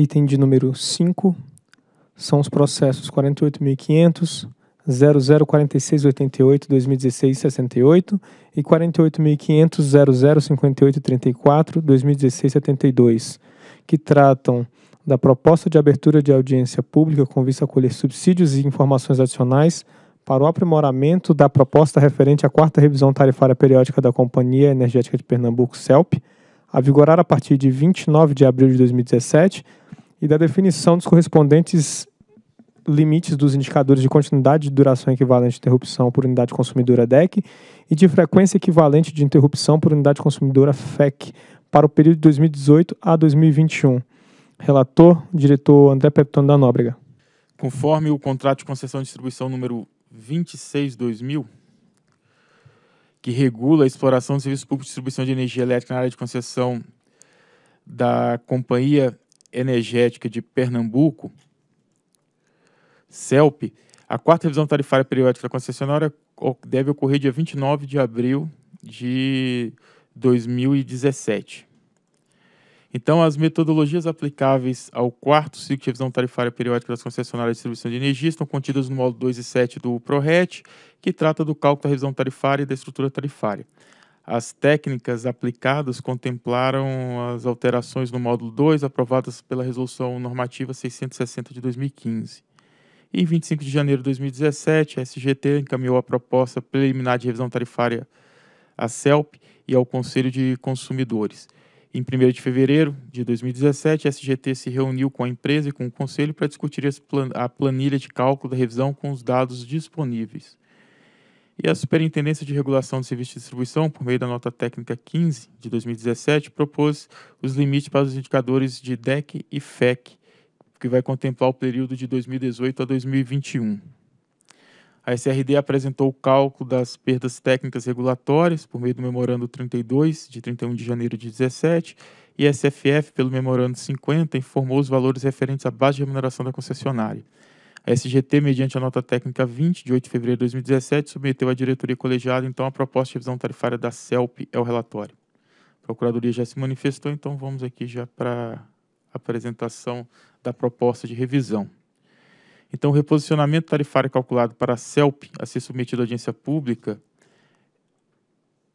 Item de número 5 são os processos 48.500.0046.88.2016.68 e 48.500.0058.34.2016.72 que tratam da proposta de abertura de audiência pública com vista a colher subsídios e informações adicionais para o aprimoramento da proposta referente à quarta revisão tarifária periódica da Companhia Energética de Pernambuco, CELP, a vigorar a partir de 29 de abril de 2017 e da definição dos correspondentes limites dos indicadores de continuidade de duração equivalente de interrupção por unidade consumidora DEC e de frequência equivalente de interrupção por unidade consumidora FEC para o período de 2018 a 2021. Relator, diretor André Pepton da Nóbrega. Conforme o contrato de concessão de distribuição número 26-2000, que regula a exploração do serviço público de distribuição de energia elétrica na área de concessão da Companhia Energética de Pernambuco, CELP, a quarta revisão tarifária periódica da concessionária deve ocorrer dia 29 de abril de 2017. Então, as metodologias aplicáveis ao quarto ciclo de revisão tarifária periódica das concessionárias de distribuição de energia estão contidas no módulo 2 e 7 do PRORET, que trata do cálculo da revisão tarifária e da estrutura tarifária. As técnicas aplicadas contemplaram as alterações no módulo 2 aprovadas pela Resolução Normativa 660 de 2015. Em 25 de janeiro de 2017, a SGT encaminhou a proposta preliminar de revisão tarifária à CELP e ao Conselho de Consumidores. Em 1 de fevereiro de 2017, a SGT se reuniu com a empresa e com o Conselho para discutir a planilha de cálculo da revisão com os dados disponíveis. E a Superintendência de Regulação do Serviço de Distribuição, por meio da nota técnica 15 de 2017, propôs os limites para os indicadores de DEC e FEC, que vai contemplar o período de 2018 a 2021. A SRD apresentou o cálculo das perdas técnicas regulatórias por meio do Memorando 32, de 31 de janeiro de 17, e a SFF, pelo Memorando 50, informou os valores referentes à base de remuneração da concessionária. A SGT, mediante a nota técnica 20 de 8 de fevereiro de 2017, submeteu à diretoria colegiada então a proposta de revisão tarifária da CELP é o relatório. A Procuradoria já se manifestou, então vamos aqui já para a apresentação da proposta de revisão. Então, o reposicionamento tarifário calculado para a CELP a ser submetido à audiência pública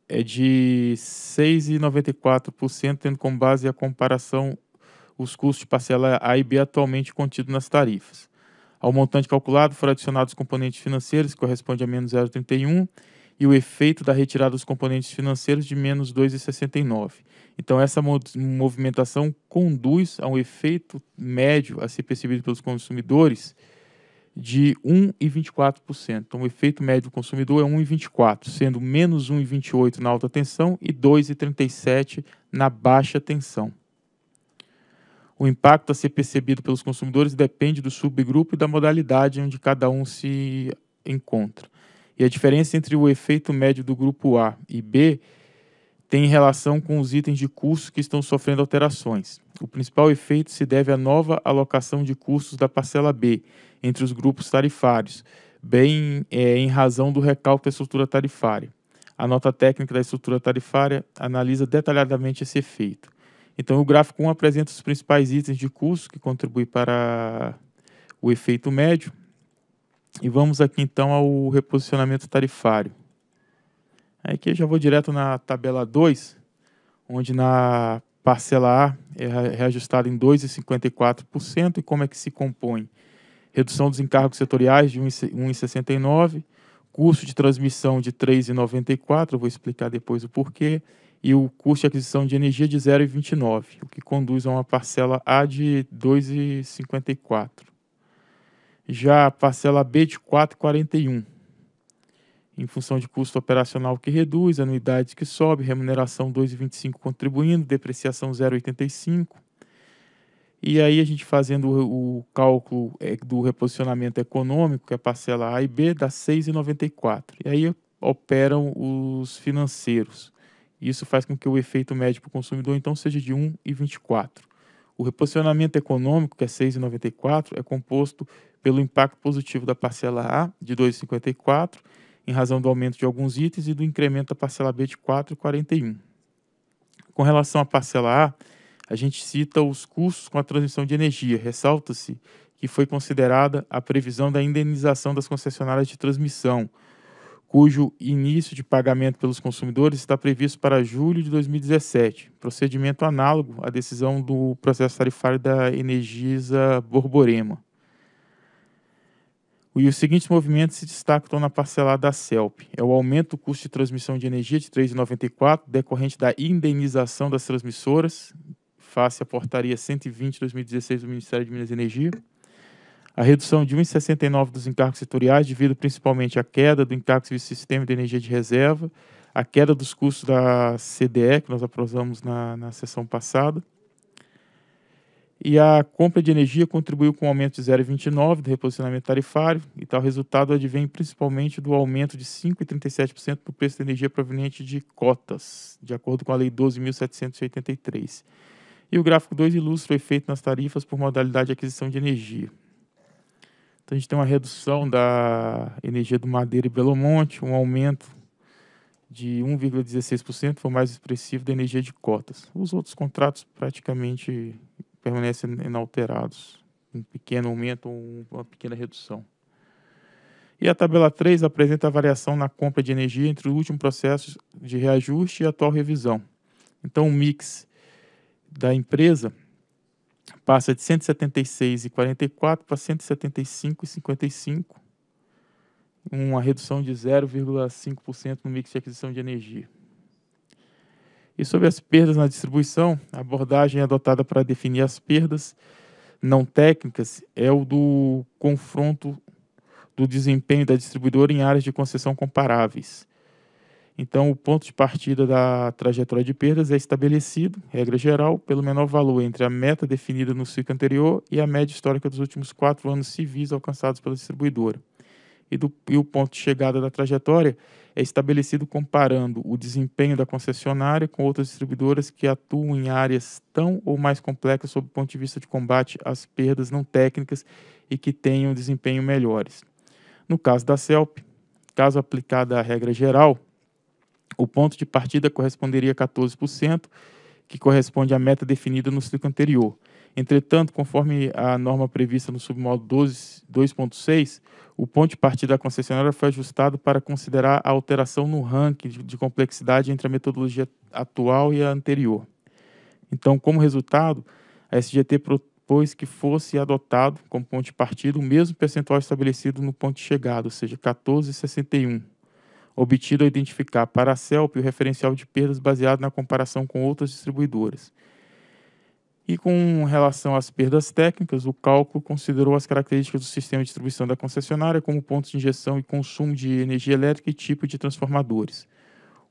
é de 6,94%, tendo como base a comparação os custos de parcela A e B atualmente contidos nas tarifas. Ao montante calculado foram adicionados componentes financeiros, que corresponde a menos 0,31, e o efeito da retirada dos componentes financeiros de menos 2,69. Então, essa movimentação conduz a um efeito médio a ser percebido pelos consumidores de 1,24%. Então, o efeito médio do consumidor é 1,24%, sendo menos 1,28% na alta tensão e 2,37% na baixa tensão. O impacto a ser percebido pelos consumidores depende do subgrupo e da modalidade onde cada um se encontra. E a diferença entre o efeito médio do grupo A e B tem relação com os itens de custo que estão sofrendo alterações. O principal efeito se deve à nova alocação de custos da parcela B entre os grupos tarifários, bem é, em razão do recalque da estrutura tarifária. A nota técnica da estrutura tarifária analisa detalhadamente esse efeito. Então, o gráfico 1 apresenta os principais itens de custo que contribuem para o efeito médio. E vamos aqui então ao reposicionamento tarifário. Aqui eu já vou direto na tabela 2, onde na parcela A é reajustada em 2,54% e como é que se compõe? Redução dos encargos setoriais de 1,69%, custo de transmissão de 3,94%, vou explicar depois o porquê, e o custo de aquisição de energia de 0,29, o que conduz a uma parcela A de 2,54. Já a parcela B de 4,41, em função de custo operacional que reduz, anuidades que sobe, remuneração 2,25 contribuindo, depreciação 0,85. E aí a gente fazendo o cálculo é, do reposicionamento econômico, que é a parcela A e B, dá 6,94. E aí operam os financeiros isso faz com que o efeito médio para o consumidor então seja de 1,24. O reposicionamento econômico, que é 6,94, é composto pelo impacto positivo da parcela A, de 2,54, em razão do aumento de alguns itens e do incremento da parcela B de 4,41. Com relação à parcela A, a gente cita os custos com a transmissão de energia. Ressalta-se que foi considerada a previsão da indenização das concessionárias de transmissão, cujo início de pagamento pelos consumidores está previsto para julho de 2017, procedimento análogo à decisão do processo tarifário da Energisa Borborema. E os seguintes movimentos se destacam na parcelada da CELP. É o aumento do custo de transmissão de energia de 3,94, decorrente da indenização das transmissoras, face à portaria 120 2016 do Ministério de Minas e Energia a redução de 1,69 dos encargos setoriais, devido principalmente à queda do encargo do sistema de energia de reserva, a queda dos custos da CDE, que nós aprovamos na, na sessão passada. E a compra de energia contribuiu com um aumento de 0,29 do reposicionamento tarifário, e tal resultado advém principalmente do aumento de 5,37% do preço da energia proveniente de cotas, de acordo com a Lei 12.783. E o gráfico 2 ilustra o efeito nas tarifas por modalidade de aquisição de energia. Então a gente tem uma redução da energia do Madeira e Belo Monte, um aumento de 1,16%, foi mais expressivo da energia de cotas. Os outros contratos praticamente permanecem inalterados, um pequeno aumento ou uma pequena redução. E a tabela 3 apresenta a variação na compra de energia entre o último processo de reajuste e a atual revisão. Então, o mix da empresa passa de 176,44 para 175,55, uma redução de 0,5% no mix de aquisição de energia. E sobre as perdas na distribuição, a abordagem é adotada para definir as perdas não técnicas é o do confronto do desempenho da distribuidora em áreas de concessão comparáveis. Então, o ponto de partida da trajetória de perdas é estabelecido, regra geral, pelo menor valor entre a meta definida no ciclo anterior e a média histórica dos últimos quatro anos civis alcançados pela distribuidora. E, do, e o ponto de chegada da trajetória é estabelecido comparando o desempenho da concessionária com outras distribuidoras que atuam em áreas tão ou mais complexas sob o ponto de vista de combate às perdas não técnicas e que tenham desempenho melhores. No caso da CELP, caso aplicada a regra geral, o ponto de partida corresponderia a 14%, que corresponde à meta definida no ciclo anterior. Entretanto, conforme a norma prevista no submódulo 2.6, o ponto de partida da concessionária foi ajustado para considerar a alteração no ranking de complexidade entre a metodologia atual e a anterior. Então, como resultado, a SGT propôs que fosse adotado como ponto de partida o mesmo percentual estabelecido no ponto de chegada, ou seja, 14,61 obtido ao identificar para a CELP o referencial de perdas baseado na comparação com outras distribuidoras. E com relação às perdas técnicas, o cálculo considerou as características do sistema de distribuição da concessionária, como pontos de injeção e consumo de energia elétrica e tipo de transformadores.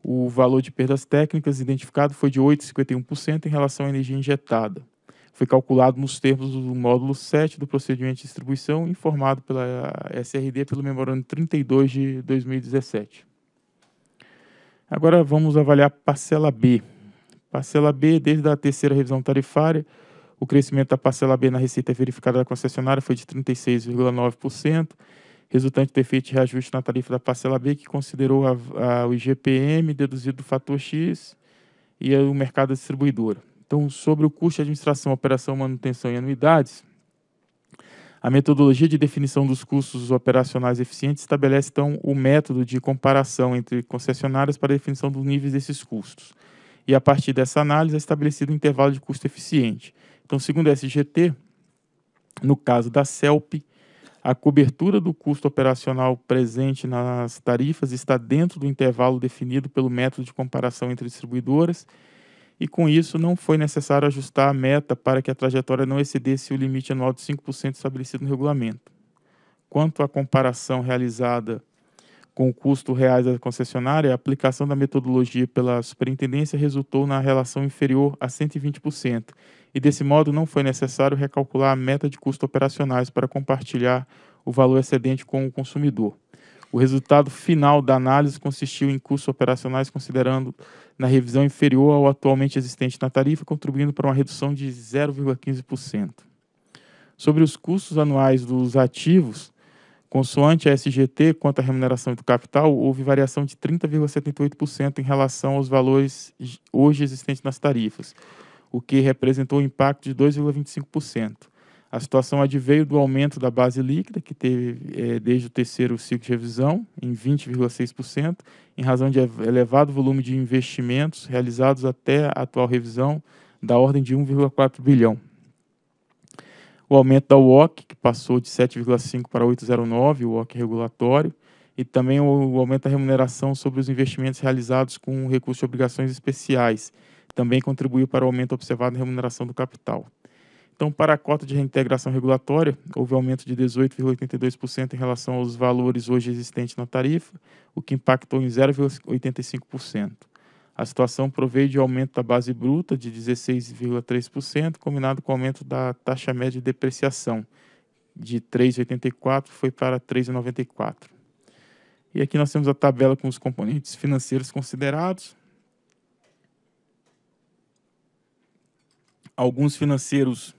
O valor de perdas técnicas identificado foi de 8,51% em relação à energia injetada. Foi calculado nos termos do módulo 7 do procedimento de distribuição, informado pela SRD pelo Memorando 32 de 2017. Agora vamos avaliar parcela B. Parcela B, desde a terceira revisão tarifária, o crescimento da parcela B na receita verificada da concessionária foi de 36,9%, resultante do efeito de reajuste na tarifa da parcela B, que considerou a, a, o IGPM deduzido do fator X e o mercado distribuidor. Então, sobre o custo de administração, operação, manutenção e anuidades, a metodologia de definição dos custos operacionais eficientes estabelece, então, o método de comparação entre concessionárias para a definição dos níveis desses custos. E a partir dessa análise é estabelecido o um intervalo de custo eficiente. Então, segundo a SGT, no caso da CELP, a cobertura do custo operacional presente nas tarifas está dentro do intervalo definido pelo método de comparação entre distribuidoras e com isso não foi necessário ajustar a meta para que a trajetória não excedesse o limite anual de 5% estabelecido no regulamento. Quanto à comparação realizada com o custo reais da concessionária, a aplicação da metodologia pela superintendência resultou na relação inferior a 120%, e desse modo não foi necessário recalcular a meta de custos operacionais para compartilhar o valor excedente com o consumidor. O resultado final da análise consistiu em custos operacionais considerando na revisão inferior ao atualmente existente na tarifa, contribuindo para uma redução de 0,15%. Sobre os custos anuais dos ativos, consoante a SGT quanto à remuneração do capital, houve variação de 30,78% em relação aos valores hoje existentes nas tarifas, o que representou um impacto de 2,25%. A situação adveio do aumento da base líquida, que teve é, desde o terceiro ciclo de revisão, em 20,6%, em razão de elevado volume de investimentos realizados até a atual revisão, da ordem de 1,4 bilhão. O aumento da UOC, que passou de 7,5 para 8,09, o WOC regulatório, e também o aumento da remuneração sobre os investimentos realizados com recurso de obrigações especiais, também contribuiu para o aumento observado na remuneração do capital. Então, para a cota de reintegração regulatória, houve aumento de 18,82% em relação aos valores hoje existentes na tarifa, o que impactou em 0,85%. A situação provei de aumento da base bruta de 16,3%, combinado com o aumento da taxa média de depreciação, de 3,84 foi para 3,94. E aqui nós temos a tabela com os componentes financeiros considerados. Alguns financeiros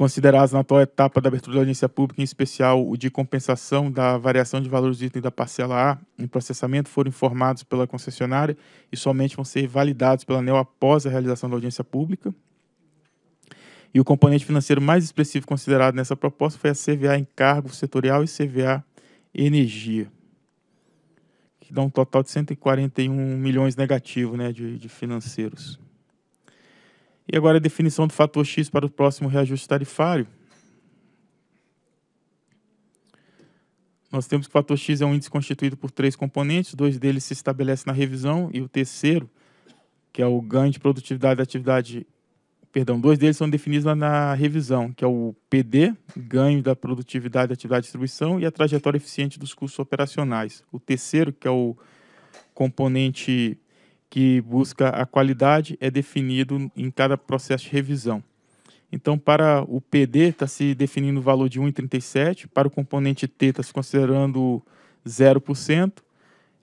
considerados na atual etapa da abertura da audiência pública, em especial o de compensação da variação de valores do item da parcela A em processamento, foram informados pela concessionária e somente vão ser validados pela ANEL após a realização da audiência pública. E o componente financeiro mais expressivo considerado nessa proposta foi a CVA Encargo Setorial e CVA Energia, que dá um total de 141 milhões negativo né, de, de financeiros. E agora a definição do fator X para o próximo reajuste tarifário. Nós temos que o fator X é um índice constituído por três componentes, dois deles se estabelecem na revisão e o terceiro, que é o ganho de produtividade da atividade, perdão, dois deles são definidos na, na revisão, que é o PD, ganho da produtividade da atividade de distribuição e a trajetória eficiente dos custos operacionais. O terceiro, que é o componente que busca a qualidade é definido em cada processo de revisão. Então, para o PD, está se definindo o valor de 1,37, para o componente T, está se considerando 0%,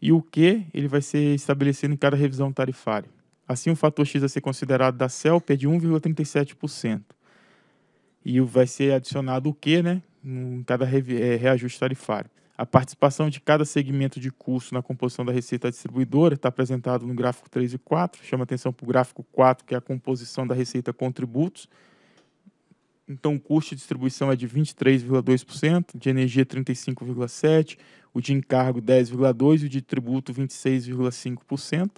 e o Q ele vai ser estabelecido em cada revisão tarifária. Assim, o fator X a ser considerado da CELP é de 1,37%. E vai ser adicionado o Q né, em cada é, reajuste tarifário. A participação de cada segmento de custo na composição da receita distribuidora está apresentado no gráfico 3 e 4. Chama atenção para o gráfico 4, que é a composição da receita com tributos. Então, o custo de distribuição é de 23,2%, de energia 35,7%, o de encargo 10,2% e o de tributo 26,5%.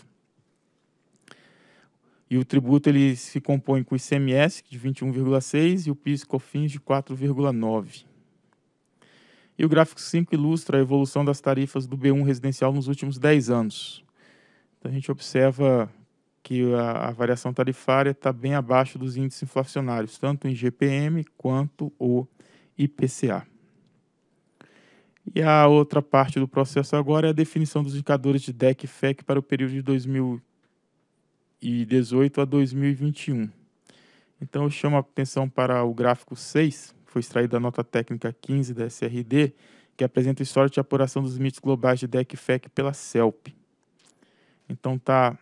E o tributo ele se compõe com o ICMS de 21,6% e o PIS e COFINS de 4,9%. E o gráfico 5 ilustra a evolução das tarifas do B1 residencial nos últimos 10 anos. Então a gente observa que a, a variação tarifária está bem abaixo dos índices inflacionários, tanto em GPM quanto o IPCA. E a outra parte do processo agora é a definição dos indicadores de DEC e FEC para o período de 2018 a 2021. Então eu chamo a atenção para o gráfico 6, foi extraído da nota técnica 15 da SRD, que apresenta o histórico de apuração dos limites globais de DEC-FEC pela CELP. Então tá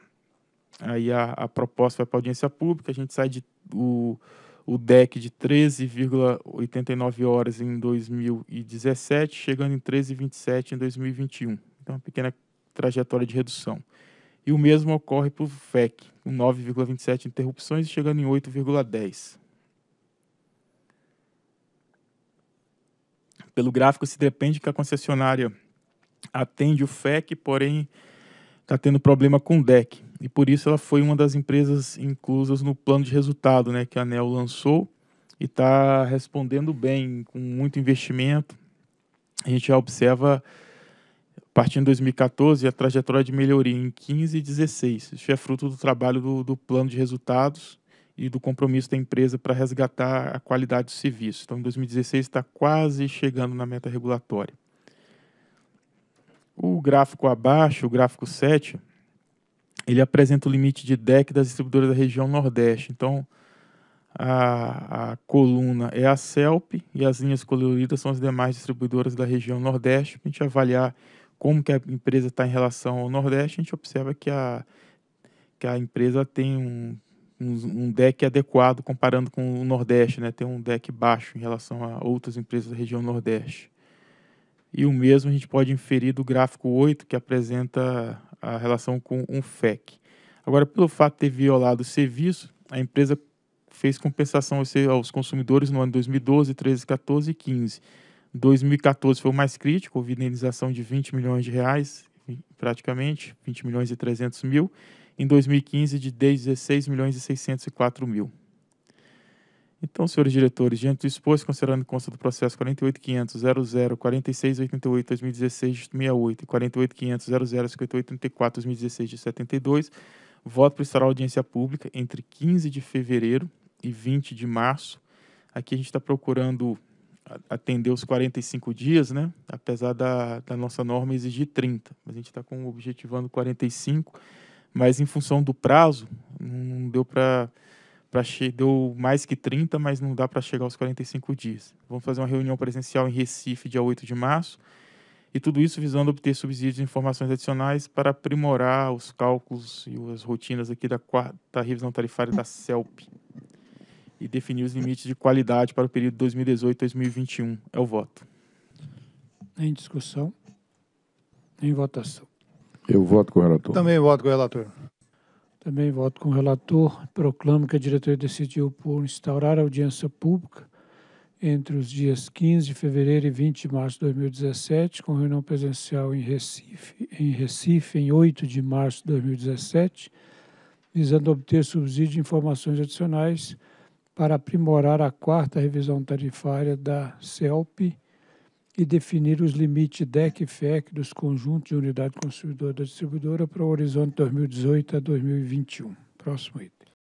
aí a, a proposta vai para audiência pública, a gente sai de o, o DEC de 13,89 horas em 2017, chegando em 13,27 em 2021. Então uma pequena trajetória de redução. E o mesmo ocorre para o FEC, com 9,27 interrupções e chegando em 8,10. Pelo gráfico, se depende que a concessionária atende o FEC, porém está tendo problema com o DEC. E por isso ela foi uma das empresas inclusas no plano de resultado né, que a ANEL lançou e está respondendo bem, com muito investimento. A gente já observa, a partir de 2014, a trajetória de melhoria em 15 e 16. Isso é fruto do trabalho do, do plano de resultados e do compromisso da empresa para resgatar a qualidade do serviço. Então, em 2016 está quase chegando na meta regulatória. O gráfico abaixo, o gráfico 7, ele apresenta o limite de DEC das distribuidoras da região Nordeste. Então, a, a coluna é a CELP e as linhas coloridas são as demais distribuidoras da região Nordeste. Para a gente avaliar como que a empresa está em relação ao Nordeste, a gente observa que a, que a empresa tem um um, deck adequado comparando com o Nordeste, né? Tem um deck baixo em relação a outras empresas da região Nordeste. E o mesmo a gente pode inferir do gráfico 8, que apresenta a relação com um FEC. Agora, pelo fato de ter violado o serviço, a empresa fez compensação aos consumidores no ano 2012, 13, 14 e 15. 2014 foi o mais crítico, houve indenização de 20 milhões de reais, praticamente, 20 milhões e 300 mil em 2015 de 16 milhões e 604 mil. Então, senhores diretores, diante do exposto, considerando consta do processo 48.500.00.46.88.2016.68 68 e 48.500.00.58.34.2016-72, voto para instaurar audiência pública entre 15 de fevereiro e 20 de março. Aqui a gente está procurando atender os 45 dias, né? apesar da, da nossa norma exigir 30, mas a gente está objetivando 45 mas em função do prazo, não deu para deu mais que 30, mas não dá para chegar aos 45 dias. Vamos fazer uma reunião presencial em Recife dia 8 de março. E tudo isso visando obter subsídios e informações adicionais para aprimorar os cálculos e as rotinas aqui da quarta revisão tarifária da CELP e definir os limites de qualidade para o período 2018-2021. É o voto. Em discussão, em votação. Eu voto com o relator. Também voto com o relator. Também voto com o relator. Proclamo que a diretoria decidiu por instaurar audiência pública entre os dias 15 de fevereiro e 20 de março de 2017, com reunião presencial em Recife, em Recife, em 8 de março de 2017, visando obter subsídio de informações adicionais para aprimorar a quarta revisão tarifária da CELP e definir os limites DEC e FEC dos conjuntos de unidade consumidora da distribuidora para o horizonte 2018 a 2021. Próximo item.